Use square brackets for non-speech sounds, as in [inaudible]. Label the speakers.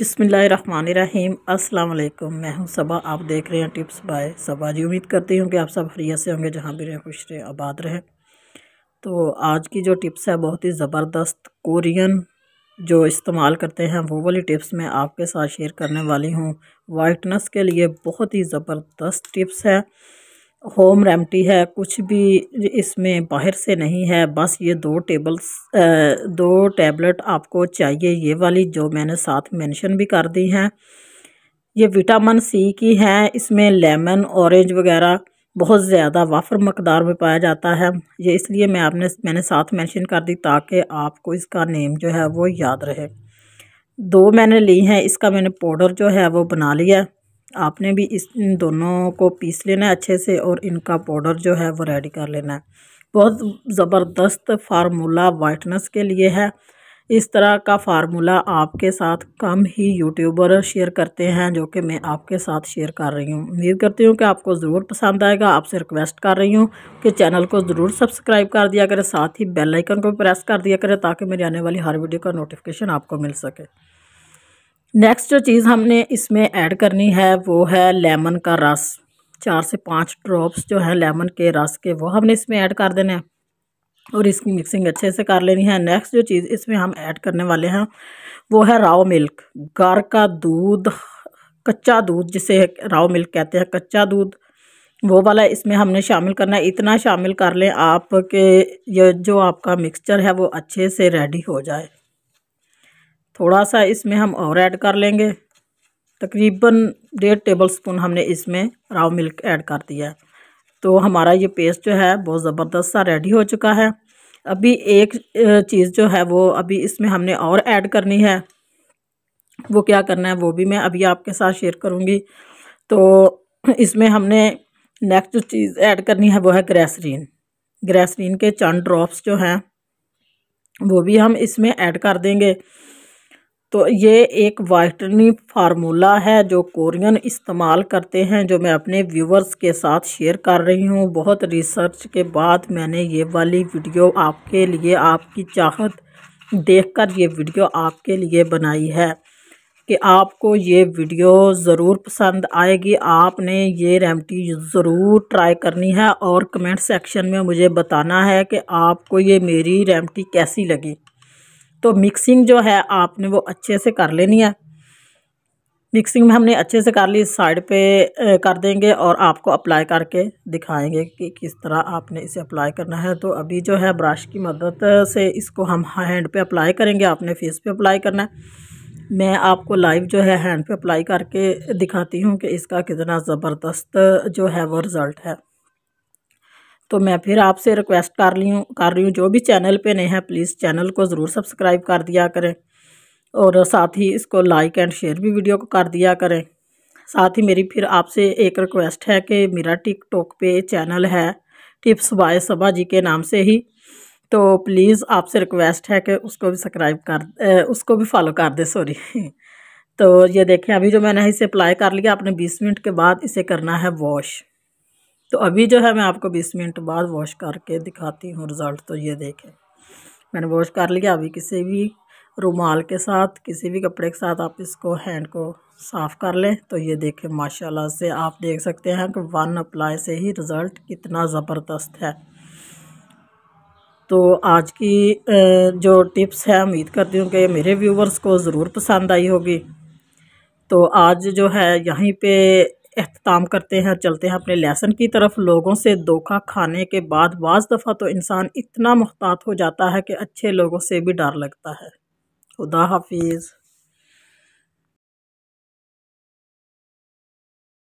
Speaker 1: बसमीम अल्लाम मैं हूं सबा आप देख रहे हैं टिप्स बाय सबा जी उम्मीद करती हूं कि आप सब हरिया से होंगे जहां भी रहें खुश रहें आबाद रहें तो आज की जो टिप्स है बहुत ही ज़बरदस्त कोरियन जो इस्तेमाल करते हैं वो वाली टिप्स मैं आपके साथ शेयर करने वाली हूँ वाइटनेस के लिए बहुत ही ज़बरदस्त टिप्स है होम रेमटी है कुछ भी इसमें बाहर से नहीं है बस ये दो टेबल्स दो टैबलेट आपको चाहिए ये वाली जो मैंने साथ मेंशन भी कर दी हैं ये विटामिन सी की हैं इसमें लेमन ऑरेंज वगैरह बहुत ज़्यादा वाफर मकदार में पाया जाता है ये इसलिए मैं आपने मैंने साथ मेंशन कर दी ताकि आपको इसका नेम जो है वो याद रहे दो मैंने ली हैं इसका मैंने पाउडर जो है वो बना लिया आपने भी इस इन दोनों को पीस लेना है अच्छे से और इनका पाउडर जो है वो रेडी कर लेना है बहुत ज़बरदस्त फार्मूला वाइटनेस के लिए है इस तरह का फार्मूला आपके साथ कम ही यूट्यूबर शेयर करते हैं जो कि मैं आपके साथ शेयर कर रही हूँ उम्मीद करती हूँ कि आपको ज़रूर पसंद आएगा आपसे रिक्वेस्ट कर रही हूँ कि चैनल को ज़रूर सब्सक्राइब कर दिया करें साथ ही बेल आइकन को प्रेस कर दिया करें ताकि मेरी आने वाली हर वीडियो का नोटिफिकेशन आपको मिल सके नेक्स्ट जो चीज़ हमने इसमें ऐड करनी है वो है लेमन का रस चार से पाँच ड्रॉप्स जो है लेमन के रस के वो हमने इसमें ऐड कर देने हैं और इसकी मिक्सिंग अच्छे से कर लेनी है नेक्स्ट जो चीज़ इसमें हम ऐड करने वाले हैं वो है राव मिल्क घर का दूध कच्चा दूध जिसे राव मिल्क कहते हैं कच्चा दूध वो वाला इसमें हमने शामिल करना है इतना शामिल कर लें आप के ये जो आपका मिक्सचर है वो अच्छे से रेडी हो जाए थोड़ा सा इसमें हम और ऐड कर लेंगे तकरीबन डेढ़ टेबल स्पून हमने इसमें राव मिल्क ऐड कर दिया तो हमारा ये पेस्ट जो है बहुत ज़बरदस्त सा रेडी हो चुका है अभी एक चीज़ जो है वो अभी इसमें हमने और ऐड करनी है वो क्या करना है वो भी मैं अभी आपके साथ शेयर करूँगी तो इसमें हमने नेक्स्ट जो चीज़ ऐड करनी है वो है ग्रेसरीन ग्रेसरीन के चंद ड्रॉप्स जो हैं वो भी हम इसमें ऐड कर देंगे तो ये एक वाइटनिंग फार्मूला है जो कोरियन इस्तेमाल करते हैं जो मैं अपने व्यूवर्स के साथ शेयर कर रही हूँ बहुत रिसर्च के बाद मैंने ये वाली वीडियो आपके लिए आपकी चाहत देखकर ये वीडियो आपके लिए बनाई है कि आपको ये वीडियो ज़रूर पसंद आएगी आपने ये रेमटी ज़रूर ट्राई करनी है और कमेंट सेक्शन में मुझे बताना है कि आपको ये मेरी रेमटी कैसी लगी तो मिक्सिंग जो है आपने वो अच्छे से कर लेनी है मिक्सिंग में हमने अच्छे से कर ली साइड पे कर देंगे और आपको अप्लाई करके दिखाएंगे कि किस तरह आपने इसे अप्लाई करना है तो अभी जो है ब्रश की मदद से इसको हम हैंड पे अप्लाई करेंगे आपने फेस पे अप्लाई करना है मैं आपको लाइव जो है हैंड पे अप्लाई करके दिखाती हूँ कि इसका कितना ज़बरदस्त जो है वो रिज़ल्ट है तो मैं फिर आपसे रिक्वेस्ट कर रही हूँ कर रही हूँ जो भी चैनल पे नए हैं प्लीज़ चैनल को ज़रूर सब्सक्राइब कर दिया करें और साथ ही इसको लाइक एंड शेयर भी वीडियो को कर दिया करें साथ ही मेरी फिर आपसे एक रिक्वेस्ट है कि मेरा टिकटॉक पे चैनल है टिप्स बाय सभा जी के नाम से ही तो प्लीज़ आपसे रिक्वेस्ट है कि उसको भी सब्सक्राइब कर उसको भी फॉलो कर दे सॉरी [laughs] तो ये देखें अभी जो मैंने इसे अप्लाई कर लिया अपने बीस मिनट के बाद इसे करना है वॉश तो अभी जो है मैं आपको बीस मिनट बाद वॉश करके दिखाती हूँ रिज़ल्ट तो ये देखें मैंने वॉश कर लिया अभी किसी भी रुमाल के साथ किसी भी कपड़े के साथ आप इसको हैंड को साफ़ कर लें तो ये देखें माशाल्लाह से आप देख सकते हैं कि वन अप्लाई से ही रिज़ल्ट कितना ज़बरदस्त है तो आज की जो टिप्स है उम्मीद करती हूँ कि मेरे व्यूवर्स को ज़रूर पसंद आई होगी तो आज जो है यहीं पे अख्ताम करते हैं और चलते हैं अपने लेसन की तरफ लोगों से धोखा खाने के बाद बज़ दफ़ा तो इंसान इतना मुहतात हो जाता है कि अच्छे लोगों से भी डर लगता है खुदा हाफिज़